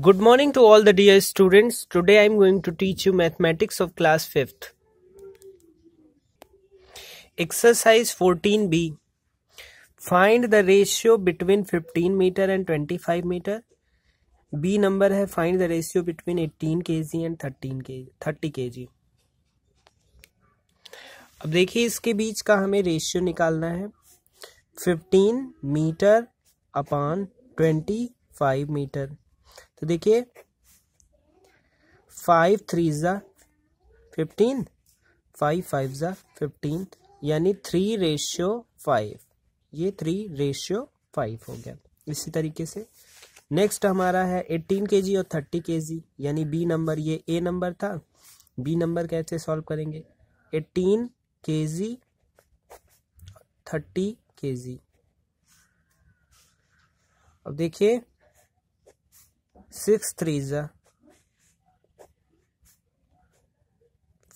Good morning to all the dear students. Today I am going to teach you mathematics of class 5th. Exercise 14b. Find the ratio between 15 meter and 25 meter. B number है find the ratio between 18 kg and 13 kg, 30 kg. अब देखिए इसके बीच का हमें ratio निकालना है 15 metre अपान 25 metre तो देखिए फाइव थ्री ज़ा फिफ्टीन फाइव फाइव ज़ा फिफ्टीन यानी थ्री रेशियो फाइव ये थ्री रेशियो फाइव हो गया इसी तरीके से नेक्स्ट हमारा है एट्टीन के जी और थर्टी के जी यानी बी नंबर ये ए नंबर था बी नंबर कैसे सॉल्व करेंगे एट्टीन के जी थर्टी के जी अब देखिए सिक्स थ्री जा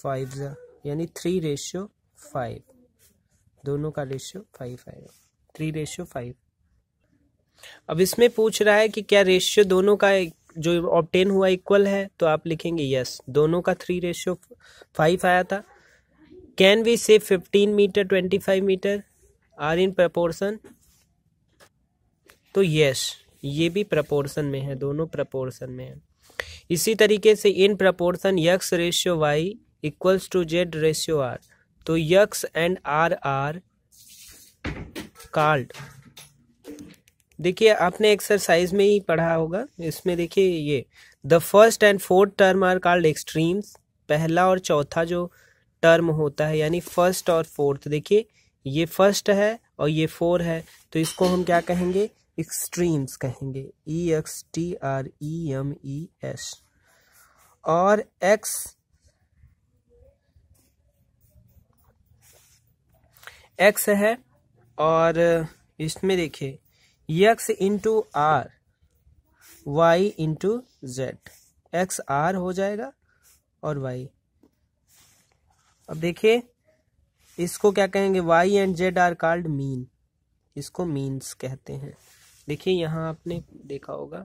फाइव यानी थ्री रेशियो फाइव दोनों का रेशियो फाइव आएगा थ्री रेशियो फाइव अब इसमें पूछ रहा है कि क्या रेशियो दोनों का जो ऑप्टेन हुआ इक्वल है तो आप लिखेंगे यस दोनों का थ्री रेशियो फाइव आया था can we say fifteen metre twenty five metre are in proportion तो यस ये भी प्रपोर्सन में है दोनों प्रपोर्सन में है इसी तरीके से in proportion x ratio y equals to z ratio r तो x and r are called देखिए आपने एक्सरसाइज में ही पढ़ा होगा इसमें देखिए ये the first and fourth term are called extremes पहला और चौथा जो टर्म होता है यानी फर्स्ट और फोर्थ देखिए ये फर्स्ट है और ये फोर है तो इसको हम क्या कहेंगे एक्सट्रीम्स कहेंगे E X T R E M E S और एक्स एक्स है और इसमें देखिए x into r y into z x r हो जाएगा और वाई अब देखिए इसको क्या कहेंगे y and z are called mean इसको मीन्स कहते हैं देखिए यहाँ आपने देखा होगा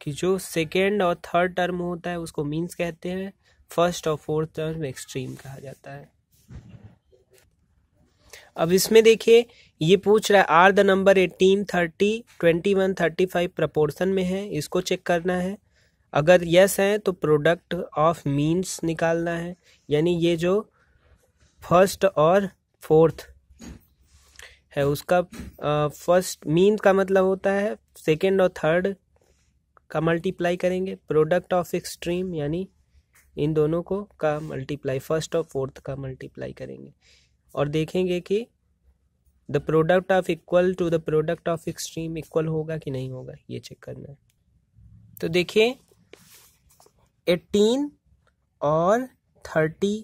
कि जो सेकेंड और थर्ड टर्म होता है उसको मीन्स कहते हैं फर्स्ट और फोर्थ टर्म एक्सट्रीम कहा जाता है अब इसमें देखिए ये पूछ रहा है are the number eighteen thirty twenty one thirty five proportion में है इसको चेक करना है अगर यस है तो प्रोडक्ट ऑफ मीन्स निकालना है यानी ये जो फर्स्ट और फोर्थ है उसका फर्स्ट मीन का मतलब होता है सेकेंड और थर्ड का मल्टीप्लाई करेंगे प्रोडक्ट ऑफ एक्सट्रीम यानी इन दोनों को का मल्टीप्लाई फर्स्ट और फोर्थ का मल्टीप्लाई करेंगे और देखेंगे कि the product of equal to the product of extreme equal होगा कि नहीं होगा ये चेक करना है तो देखिए एटीन और थर्टी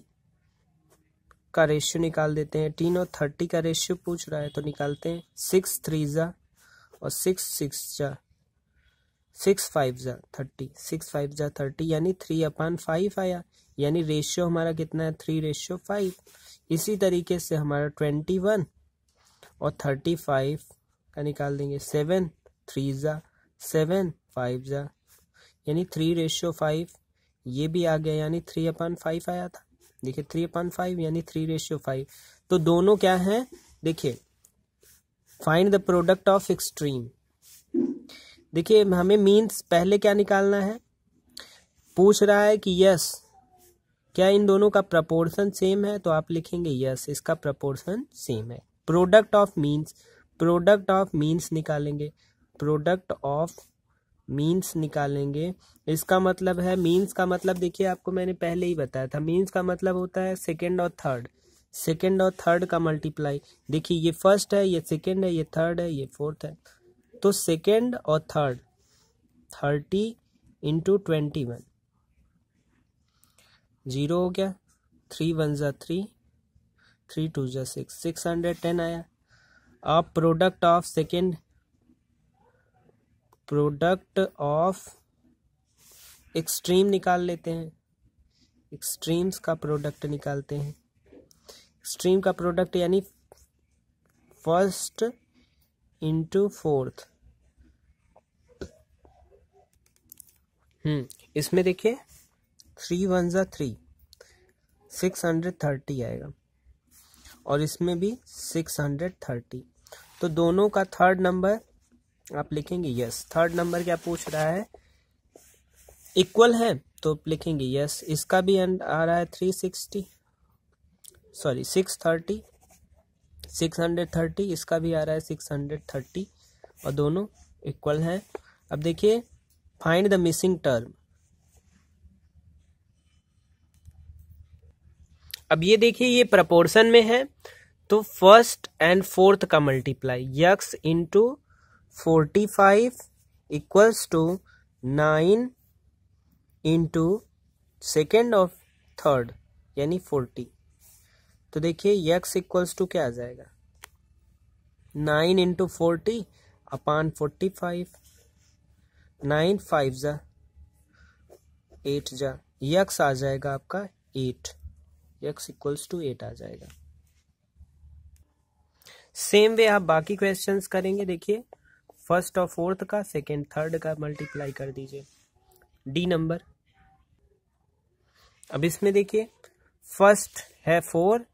का रेशियो निकाल देते हैं टीन और थर्टी का रेशियो पूछ रहा है तो निकालते हैं सिक्स थ्री ज़ा और सिक्स सिक्स ज़ा सिक्स फाइव ज़ा थर्टी सिक्स फाइव ज़ा थर्टी यानी थ्री अपान फाइव आया यानी रेशियो हमारा कितना है थ्री रेशियो फाइव इसी तरीके से हमारा ट्वेंटी वन और थर्टी फाइव का निकाल देंगे सेवन थ्री ज़ा सेवन फाइव ज़ा यानी थ्री रेशियो फाइव ये भी आ गया यानी थ्री अपान फाइव आया था देखिए थ्री अपॉन फाइव यानी थ्री रेशियो फाइव तो दोनों क्या है देखिए find the product of extreme देखिए हमें मीन्स पहले क्या निकालना है पूछ रहा है कि यस क्या इन दोनों का प्रपोर्सन सेम है तो आप लिखेंगे यस इसका प्रपोर्सन सेम है product of means product of means निकालेंगे प्रोडक्ट ऑफ मीन्स निकालेंगे इसका मतलब है मीन्स का मतलब देखिए आपको मैंने पहले ही बताया था मीन्स का मतलब होता है सेकेंड और थर्ड सेकेंड और थर्ड का मल्टीप्लाई देखिए ये फर्स्ट है ये सेकेंड है ये थर्ड है ये फोर्थ है तो सेकेंड और third thirty into twenty one zero हो गया थ्री वन ज़ा थ्री थ्री टू ज़ा सिक्स सिक्स हंड्रेड टेन आया अब product of second product of extreme निकाल लेते हैं एक्सट्रीम्स का प्रोडक्ट निकालते हैं एक्सट्रीम का प्रोडक्ट यानी फर्स्ट इंटू फोर्थ हम्म इसमें देखिए थ्री वन ज़ा थ्री सिक्स हंड्रेड थर्टी आएगा और इसमें भी सिक्स हंड्रेड थर्टी तो दोनों का थर्ड नंबर आप लिखेंगे यस थर्ड नंबर क्या पूछ रहा है इक्वल है तो आप लिखेंगे यस इसका भी एंड आ रहा है three sixty sorry six thirty six hundred thirty इसका भी आ रहा है सिक्स हंड्रेड थर्टी और दोनों इक्वल हैं अब देखिए फाइंड द मिसिंग टर्म अब ये देखिए ये प्रपोर्सन में है तो फर्स्ट एंड फोर्थ का multiply x into forty five equals to nine into second और थर्ड यानी फोर्टी तो देखिए यक्स इक्वल्स टू क्या आ जाएगा nine into forty upon forty five nine five जा एट जा यक्स आ जाएगा आपका eight x equals to eight आ जाएगा सेम वे आप बाकी क्वेश्चंस करेंगे देखिए फर्स्ट और फोर्थ का सेकेंड थर्ड का मल्टीप्लाई कर दीजिए डी नंबर अब इसमें देखिए फर्स्ट है फोर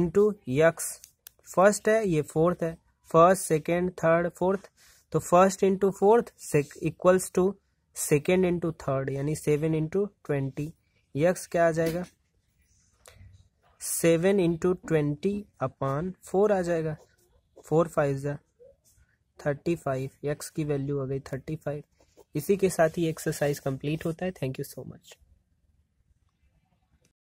इंटू यक्स फर्स्ट है ये फोर्थ है फर्स्ट सेकेंड थर्ड फोर्थ तो first into fourth equals to second into third यानी सेवन इंटू ट्वेंटी यक्स क्या आ जाएगा seven into twenty upon four आ जाएगा फोर फाइव ज़ा थर्टी फाइव एक्स की वैल्यू आ गई थर्टी फाइव इसी के साथ ही एक्सरसाइज कंप्लीट होता है थैंक यू सो मच